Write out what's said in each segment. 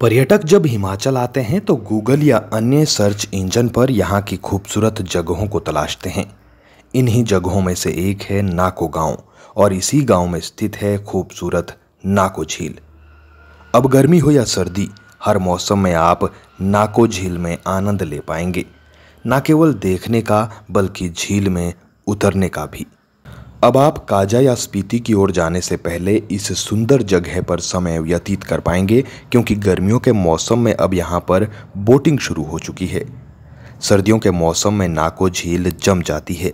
पर्यटक जब हिमाचल आते हैं तो गूगल या अन्य सर्च इंजन पर यहाँ की खूबसूरत जगहों को तलाशते हैं इन्हीं जगहों में से एक है नाको गांव और इसी गांव में स्थित है खूबसूरत नाको झील अब गर्मी हो या सर्दी हर मौसम में आप नाको झील में आनंद ले पाएंगे न केवल देखने का बल्कि झील में उतरने का भी अब आप काजा या स्पीति की ओर जाने से पहले इस सुंदर जगह पर समय व्यतीत कर पाएंगे क्योंकि गर्मियों के मौसम में अब यहाँ पर बोटिंग शुरू हो चुकी है सर्दियों के मौसम में नाको झील जम जाती है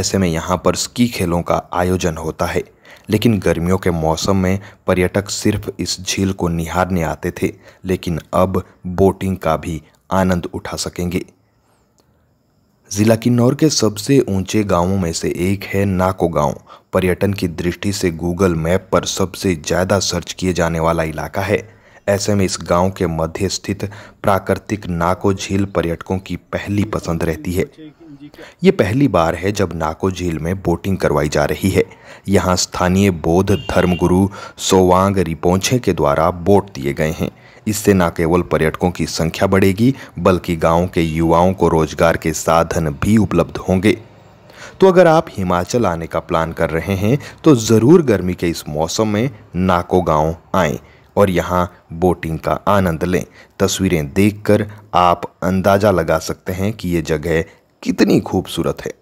ऐसे में यहाँ पर स्की खेलों का आयोजन होता है लेकिन गर्मियों के मौसम में पर्यटक सिर्फ इस झील को निहारने आते थे लेकिन अब बोटिंग का भी आनंद उठा सकेंगे ज़िला किन्नौर के सबसे ऊंचे गांवों में से एक है नाको गांव पर्यटन की दृष्टि से गूगल मैप पर सबसे ज़्यादा सर्च किए जाने वाला इलाका है ऐसे में इस गांव के मध्य स्थित प्राकृतिक नाको झील पर्यटकों की पहली पसंद रहती है ये पहली बार है जब नाको झील में बोटिंग करवाई जा रही है यहाँ स्थानीय बौद्ध धर्मगुरु सोवांग रिपोछे के द्वारा बोट दिए गए हैं इससे न केवल पर्यटकों की संख्या बढ़ेगी बल्कि गाँव के युवाओं को रोजगार के साधन भी उपलब्ध होंगे तो अगर आप हिमाचल आने का प्लान कर रहे हैं तो ज़रूर गर्मी के इस मौसम में नाको गांव आएं और यहाँ बोटिंग का आनंद लें तस्वीरें देखकर आप अंदाज़ा लगा सकते हैं कि ये जगह कितनी खूबसूरत है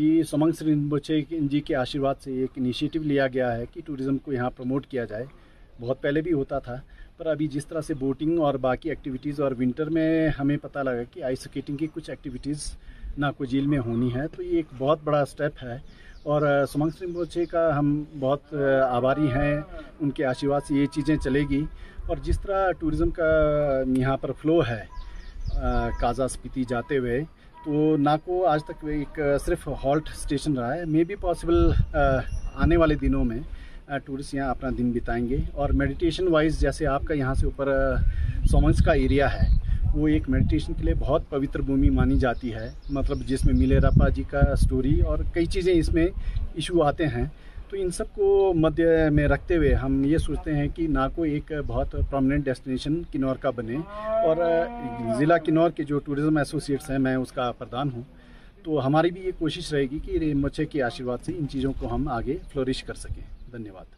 ये समंग श्री जी के आशीर्वाद से एक इनिशिएटिव लिया गया है कि टूरिज़्म को यहाँ प्रमोट किया जाए बहुत पहले भी होता था पर अभी जिस तरह से बोटिंग और बाकी एक्टिविटीज़ और विंटर में हमें पता लगा कि आइस स्केटिंग की कुछ एक्टिविटीज़ नाको झील में होनी है तो ये एक बहुत बड़ा स्टेप है और सुमंग सिंह बोचे का हम बहुत आभारी हैं उनके आशीर्वाद से ये चीज़ें चलेगी और जिस तरह टूरिज़्म का यहाँ पर फ्लो है काजा स्पीति जाते हुए तो नाको आज तक एक सिर्फ हॉल्ट स्टेशन रहा है मे बी पॉसिबल आने वाले दिनों में टूरिस्ट यहाँ अपना दिन बिताएंगे और मेडिटेशन वाइज जैसे आपका यहाँ से ऊपर सोमंस का एरिया है वो एक मेडिटेशन के लिए बहुत पवित्र भूमि मानी जाती है मतलब जिसमें मिले रापा जी का स्टोरी और कई चीज़ें इसमें इशू आते हैं तो इन सब को मध्य में रखते हुए हम ये सोचते हैं कि नाको एक बहुत प्रोमिनेंट डेस्टिनेशन किन्नौर का बने और ज़िला किन्नौर के जो टूरिज़्म एसोसिएट्स हैं मैं उसका प्रधान हूँ तो हमारी भी ये कोशिश रहेगी कि मच्छे के आशीर्वाद से इन चीज़ों को हम आगे फ्लोरिश कर सकें धन्यवाद